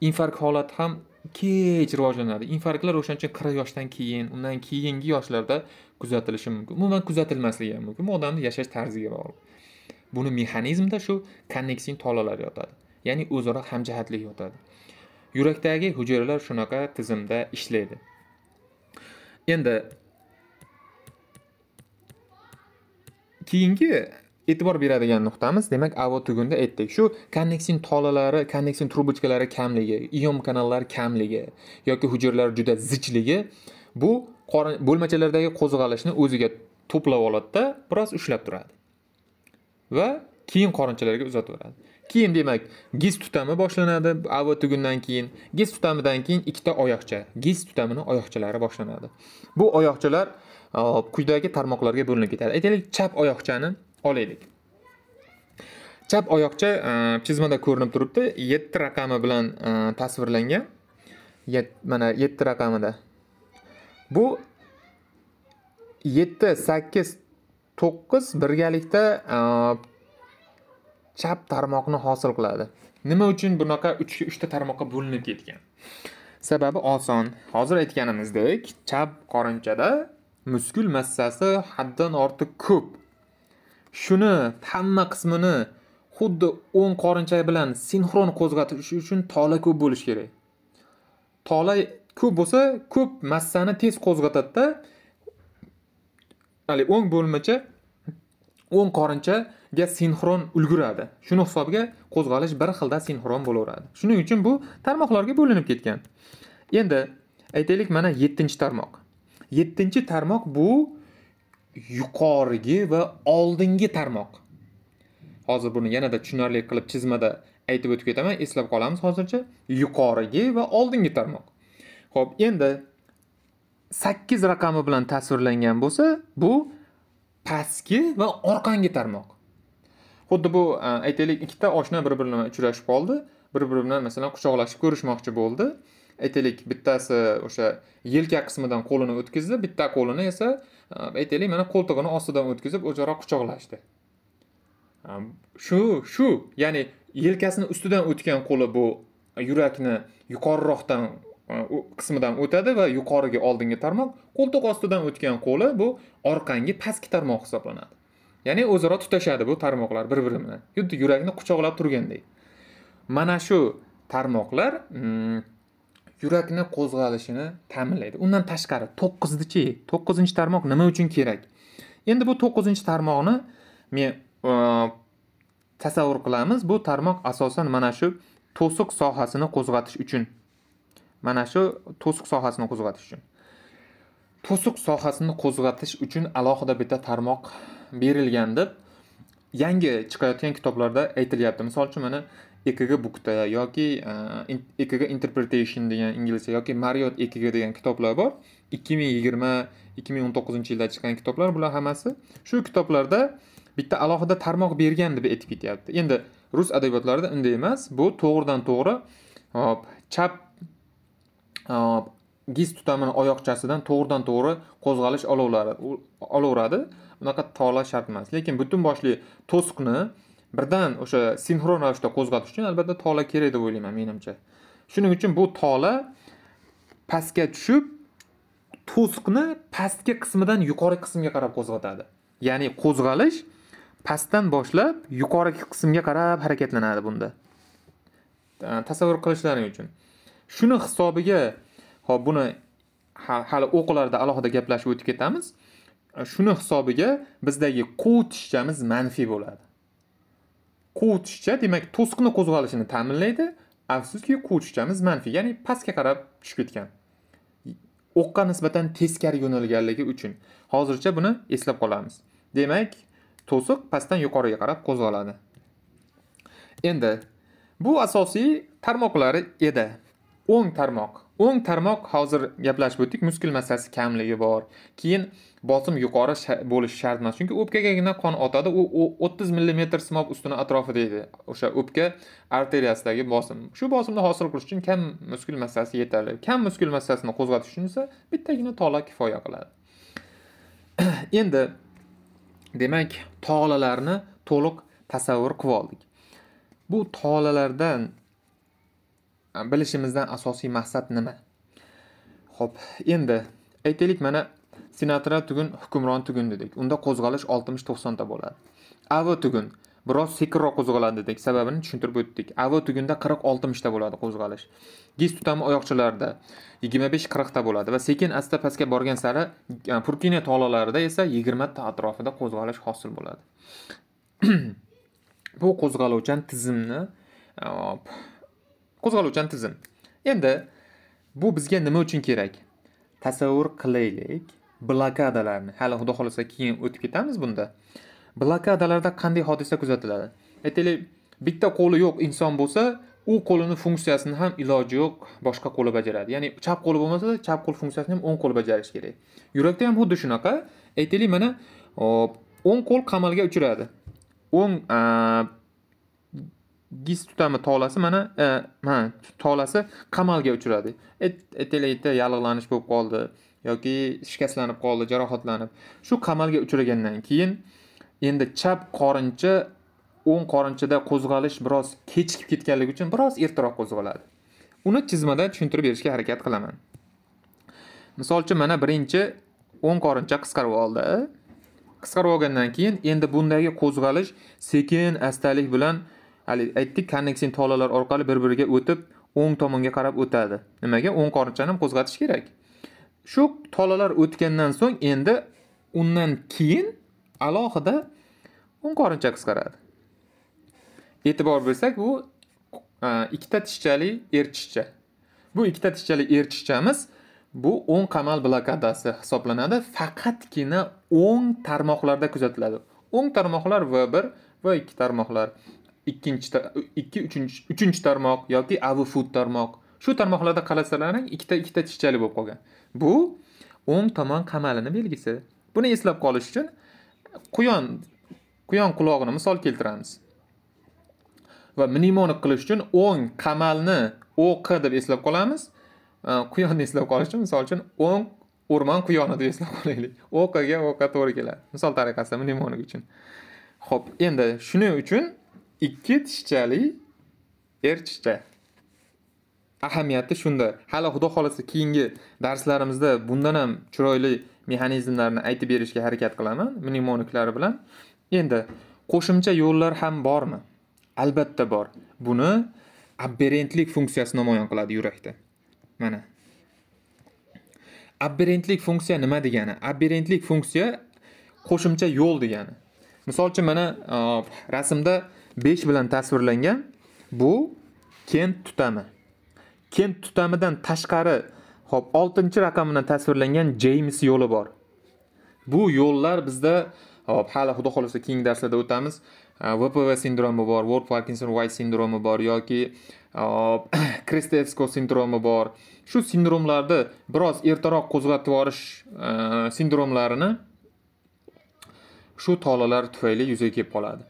S1: infarkt holati ham kech rivojlanadi infarktlar o'shaning uchun qirq yoshdan keyin undan keyingi yoshlarda kuzatilishi mumkin umuman kuzatilmasligi ham mumkin bu odamni yashash tarziga bog'liq buni mexanizmida shu konneksin tolalari yotadi ya'ni o'zaro hamjihatlik yotadi yurakdagi hujayralar shunaqa tizimda ishlaydi endi keyingi e'tibor beradigan nuqtamiz demak avval tugunda aytdik shu konneksin tolalari konneksin trubochkalari kamligi ion kanallari kamligi yoki hujayralar juda zichligi bu bo'lmachalardagi qo'zg'alishni o'ziga to'plab oladida biroz ushlab turadi va keyin qorinchalarga uzataveradi keyin demak giz tutami boshlanadi av tugundan keyin giz tutamidan keyin ikkita oyoqcha giz tutamini oyoqchalari boshlanadi bu oyoqchalar quyidagi tarmoqlarga bo'linib ketadi aytaylik chap oyoqchani olaylik chap oyoqcha chizmada ko'rinib turibdi yetti raqami bilan tasvirlangan mana yetti raqamida bu yetti sakkiz to'qqiz birgalikda chap tarmoqni hosil qiladi nima uchun bunaqa uchga uchta tarmoqqa bo'linib ketgan sababi oson hozir aytganimizdek chap qorinchada muskul massasi haddan ortiq ko'p shuni hamma qismini xuddi o'ng qorincha bilan sinxron qo'zg'atish uchun tola ko'p bo'lishi kerak tola ko'p bo'lsa ko'p massani tez qo'zg'atadida haligi o'ng bo'lmacha o'ng qorincha ga sinxron ulguradi shuni hisobiga qo'zg'alish bir xilda sinxron bo'laveradi shuning uchun bu tarmoqlarga bo'linib ketgan endi aytaylik mana yettinchi tarmoq yettinchi tarmoq bu yuqorigi va oldingi tarmoq hozir buni yanada tushunarli qilib chizmada aytib o'tib ketaman eslab qolamiz hozircha yuqorigi va oldingi tarmoq ho'p endi sakkiz raqami bilan tasvirlangan bo'lsa bu pastki va orqangi tarmoq xuddi bu e, aytaylik ikkita oshna bir biri bilan uchrashib qoldi bir biri bilan masalan quchoqlashib ko'rishmoqchi bo'ldi aytaylik bittasi o'sha yelka qismidan qo'lini o'tkazdi bitta qo'lini esa e, aytaylik mana qo'ltig'ini ostidan o'tkazib o'zaro quchoqlashdi e, shu shu ya'ni yelkasini ustidan o'tgan qo'li bu yurakni yuqoriroqdan qismidan o'tadi va yuqoriga oldingi tarmoq qo'ltiq ostidan o'tgan qo'li bu orqangi pastki tarmoq hisoblanadi ya'ni o'zaro tutashadi bu tarmoqlar bir biri bilan xuddi yurakni quchoqlab turganday mana shu tarmoqlar mm, yurakni qo'zg'alishini ta'minlaydi undan tashqari to'qqizdichi to'qqizinchi tarmoq nima uchun kerak endi bu to'qqizinchi tarmoqni men e, tasavvur qilamiz bu tarmoq asosan mana shu to'siq sohasini qo'zg'atish uchun mana shu to'siq sohasini qo'zg'atish uchun to'siq sohasini qo'zg'atish uchun alohida bitta tarmoq berilgan deb yangi chiqayotgan kitoblarda aytilyapti misol uchun mana ekg bukta yoki e, ekg interpretation degan inglizcha yoki mariot ekg degan kitoblar bor ikki ming yigirma ikki ming o'n to'qqizinchi yilda chiqqan kitoblar bular hammasi shu kitoblarda bitta alohida tarmoq bergan deb aytib ketyapti endi rus adabiyotlarida unday emas bu to'g'ridan to'g'ri hop chap hop giz tutamini oyoqchasidan to'g'ridan to'g'ri qo'zg'alish olaveradi unaqa tog'lash shart emas lekin butun boshli to'siqni birdan o'sha sinxron ravishda qo'zg'atish uchun albatta tog'lar kerak deb o'ylayman menimcha shuning uchun bu tog'lar pastga tushib to'siqni pastki qismidan yuqori qismga qarab qo'zg'atadi ya'ni qo'zg'alish pastdan boshlab yuqori qismga qarab harakatlanadi bunda tasavvur qilishlaring uchun shuni hisobiga hop buni hali o'qlarda alohida gaplashib o'tib ketamiz Э, shuni hisobiga bizdagi tishchamiz manfiy bo'ladi tishcha demak to'siqni qo'zg'alishini ta'minlaydi afsuski tishchamiz manfiy ya'ni pastga qarab tushib ketgan o'qqa nisbatan teskari yo'nalganligi uchun hozircha buni eslab qolamiz demak to'siq pastdan yuqoriga qarab qo'zg'aladi endi bu asosiy tarmoqlari edi o'ng tarmoq o'ng tarmoq hozir gaplashib o'tdik muskul massasi kamligi bor keyin bosim yuqori bo'lishi shart emas chunki o'pkagagina qon otadi u o'ttiz millimetr simob ustuni atrofida edi o'sha o'pka arteriyasidagi bosim shu bosimni hosil qilish uchun kam muskul massasi yetarli kam muskul massasini qo'zg'atish uchun esa bittagina tola kifoya qiladi [clears throat] endi demak tolalarni to'liq tasavvur qilib oldik bu tolalardan bilishimizdan asosiy maqsad nima ho'p endi aytaylik mana senatorlar tugun hukmron tugun dedik unda qo'zg'alish oltmish to'qsonta bo'ladi av tugun biroz sekinroq qo'zg'aladi dedik sababini tushuntirib o'tdik av tugunda qirq oltmishta bo'ladi qo'zg'alish giz tutami oyoqchalarda yigirma besh qirqta bo'ladi va sekin asta pastga borgan sari e, purkina tolalarida esa yigirmata atrofida qo'zg'alish hosil bo'ladi [clears throat] bu qo'zg'aluvchan tizimni e, qo'zg'aluvchan tizim endi bu bizga nima uchun kerak tasavvur qilaylik blokadalarni hali xudo xohlasa keyin o'tib ketamiz bunda blokadalarda qanday hodisa kuzatiladi aytaylik bitta qo'li yo'q inson bo'lsa u qo'lini funksiyasini ham iloji yo'q boshqa qo'li bajaradi ya'ni chap qo'li bo'lmasa chap qo'l funksiyasini ham o'ng qo'l bajarishi kerak yurakda ham xuddi shunaqa aytaylik mana o'ng qo'l qamalga uchradi o'ng giz tutami tolasi mana e, ha tolasi qamalga uchradi etelaitda yallig'lanish bo'lib qoldi yoki shikastlanib qoldi jarohatlanib shu qamalga uchragandan keyin endi chap qorincha o'ng qorinchida qo'zg'alish biroz kechikib ketganligi uchun biroz ertaroq qo'zg'aladi uni chizmada tushuntirib berishga harakat qilaman misol uchun mana birinchi o'ng qorincha qisqarib oldi qisqarib olgandan keyin endi bundagi qo'zg'alish sekin astalik bilan haligi aytdik konneksin tolalar orqali bir biriga o'tib o'ng tomonga qarab o'tadi nimaga o'ng qorinchani ham qo'zg'atish kerak shu tolalar o'tgandan so'ng endi undan keyin alohida o'ng qorincha qisqaradi e'tibor bersak bu e, ikkita tishchali erchishcha bu ikkita tishchali erchishchamiz bu o'ng qamal blokadasi hisoblanadi faqatgina o'ng tarmoqlarda kuzatiladi o'ng tarmoqlar v1 va ikki tarmoqlar ikkinchi ikki uchinchi uchinchi tarmoq yoki avi food tarmoq shu tarmoqlarda qarasalaring ikkita ikkita tishchali bo'lib qolgan bu o'ng tomon qamalini belgisi buni eslab qolish uchun quyon quyon qulog'ini misol keltiramiz va mnemonik qilish uchun o'ng qamalni oq deb eslab qolamiz quyonni eslab qolish uchun misol uchun o'ng o'rmon quyoni deb eslab qolaylik o'qiga o'qa to'g'ri keladi misol tariqasida mnemonik uchun ho'p endi shuning uchun ikki tishchali er tishcha ahamiyati shunda hali xudo xohlasa keyingi darslarimizda bundan ham chiroyli mexanizmlarni aytib berishga harakat qilaman mnemoniklari bilan endi qo'shimcha yo'llar ham bormi albatta bor buni abberentlik funksiyasi namoyon qiladi yurakda mana abberentlik funksiya nima degani abberentlik funksiya qo'shimcha yo'l degani misol uchun mana rasmda 5 bilan tasvirlangan bu kent tutami kent tutamidan tashqari hop 6 raqam bilan tasvirlangan james yo'li bor bu yo'llar bizda hop hali xudo xohlasa keyingi darslarda o'tamiz vpv sindromi bor word parkinson white sindromi bor yoki hop [coughs] kristevsko sindromi bor shu sindromlarni biroz ertaroq qo'zg'atib yuborish e, sindromlarini shu tolalar tufayli yuzaga kelib qoladi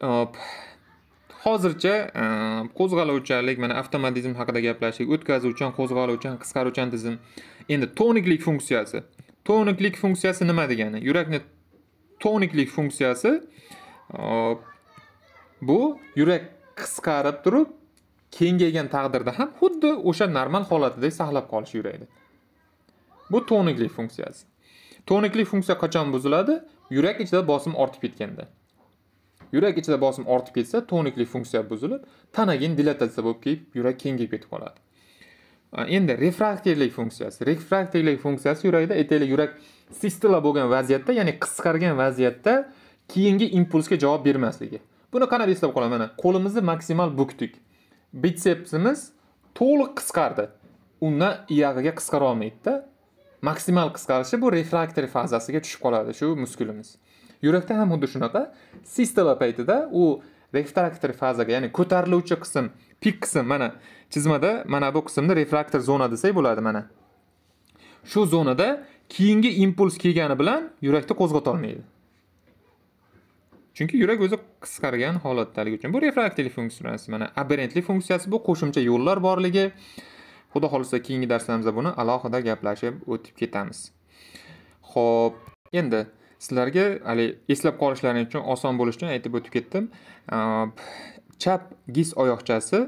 S1: Э, hozircha э, qo'zg'aluvchanlik mana avtomatizm haqida gaplashdik o'tkazuvchan qo'zg'aluvchan qisqaruvchan tizim endi toniklik funksiyasi toniklik funksiyasi nima degani yurakni toniklik funksiyasi e, bu yurak qisqarib turib kengaygan taqdirda ham xuddi o'sha normal holatidek saqlab qolish yurakni bu toniklik funksiyasi toniklik funksiya qachon buziladi yurak ichida bosim ortib ketganda yurak ichida bosim ortib ketsa toniklik funksiya buzilib tanagin dilatatsiya bo'lib kelib yurak kengayib ketib qoladi endi refraktorlik funksiyasi refraktorlik funksiyasi yurakda aytaylik yurak sistila bo'lgan vaziyatda ya'ni qisqargan vaziyatda keyingi impulsga javob bermasligi buni qanaqa eslab qolaman mana qo'limizni maksimal bukdik bitsepsimiz to'liq qisqardi undan iyag'iga qisqara olmaydida maksimal qisqarishi bu refraktor fazasiga tushib qoladi shu muskulimiz yurakda ham xuddi shunaqa sistola paytida u refraktor fazaga ya'ni ko'tariluvchi qism pik qism mana chizmada mana bu qismni refraktor zona desak bo'ladi mana shu zonada keyingi impuls kelgani bilan yurakni qo'zg'atolmaydi chunki yurak o'zi qisqargan holatdaligi uchun bu refraktorli funksiyasi mana aberentli funksiyasi bu qo'shimcha yo'llar borligi xudo xohlasa keyingi darslarimizda buni alohida gaplashib o'tib ketamiz ho'p endi sizlarga haligi eslab qolishlaring uchun oson bo'lishi uchun aytib o'tib ketdim chap giz oyoqchasi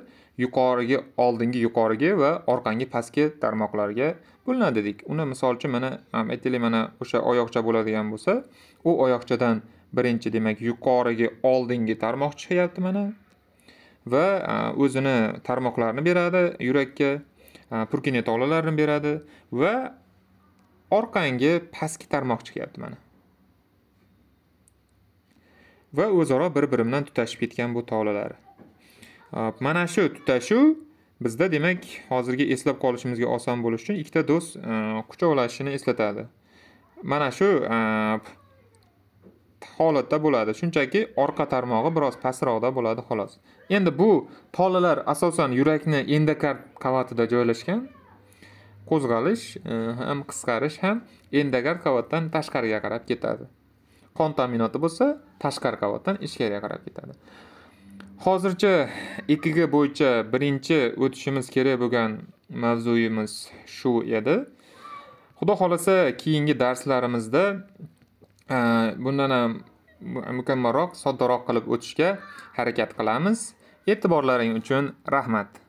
S1: yuqoriga oldingi yuqoriga va orqangi pastki tarmoqlarga bo'linadi dedik uni misol uchun mana aytaylik mana o'sha oyoqcha bo'ladigan bo'lsa u oyoqchadan birinchi demak yuqoriga oldingi tarmoq chiqyapti mana va o'zini tarmoqlarni beradi yurakka purkine tolalarini beradi va orqangi pastki tarmoq chiqyapti mana va o'zaro bir birimdan tutashib ketgan bu tollalari mana shu tutashuv bizda demak hozirgi eslab qolishimizga oson bo'lishi uchun ikkita do'st quchoqlashishini eslatadi mana shu holatda bo'ladi shunchaki orqa tarmog'i biroz pastroqda bo'ladi xolos endi bu tolalar asosan yurakni endokard qavatida joylashgan qo'zg'alish ham qisqarish ham endokard qavatdan tashqariga qarab ketadi qon ta'minoti bo'lsa tashqari qavatdan ichkariga qarab ketadi hozircha ekg bo'yicha birinchi o'tishimiz kerak bo'lgan mavzuyimiz shu edi xudo xohlasa keyingi darslarimizda e, bundan ham mukammalroq soddaroq qilib o'tishga harakat qilamiz e'tiborlaring uchun rahmat